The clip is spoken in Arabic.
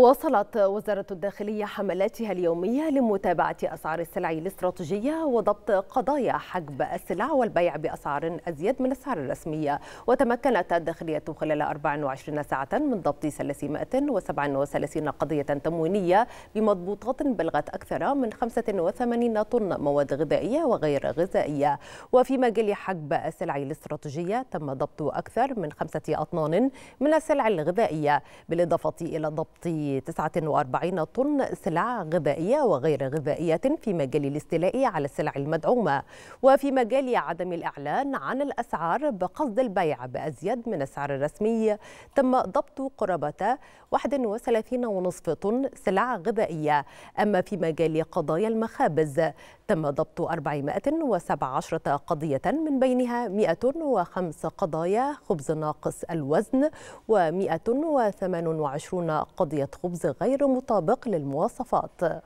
واصلت وزارة الداخلية حملاتها اليومية لمتابعة أسعار السلع الاستراتيجية وضبط قضايا حجب السلع والبيع بأسعار أزيد من السعر الرسمية وتمكنت الداخلية خلال 24 ساعة من ضبط 337 قضية تموينية بمضبوطات بلغت أكثر من 85 طن مواد غذائية وغير غذائية وفي مجال حجب السلع الاستراتيجية تم ضبط أكثر من خمسة أطنان من السلع الغذائية بالإضافة إلى ضبط 49 طن سلع غذائية وغير غذائية في مجال الاستيلاء على السلع المدعومة وفي مجال عدم الإعلان عن الأسعار بقصد البيع بأزيد من السعر الرسمي تم ضبط قرابة 31.5 طن سلع غذائية أما في مجال قضايا المخابز تم ضبط 417 قضية من بينها 105 قضايا خبز ناقص الوزن و 128 قضية خبز غير مطابق للمواصفات